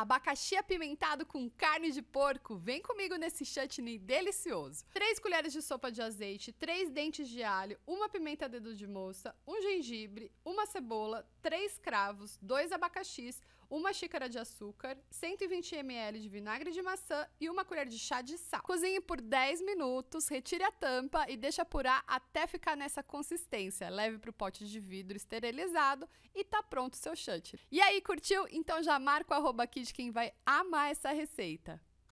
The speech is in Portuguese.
abacaxi apimentado com carne de porco. Vem comigo nesse chutney delicioso. 3 colheres de sopa de azeite, 3 dentes de alho, uma pimenta dedo de moça, um gengibre, uma cebola, 3 cravos, 2 abacaxis, uma xícara de açúcar, 120 ml de vinagre de maçã e uma colher de chá de sal. Cozinhe por 10 minutos, retire a tampa e deixe apurar até ficar nessa consistência. Leve para o pote de vidro esterilizado e tá pronto o seu chutney. E aí, curtiu? Então já marca o arroba aqui de quem vai amar essa receita.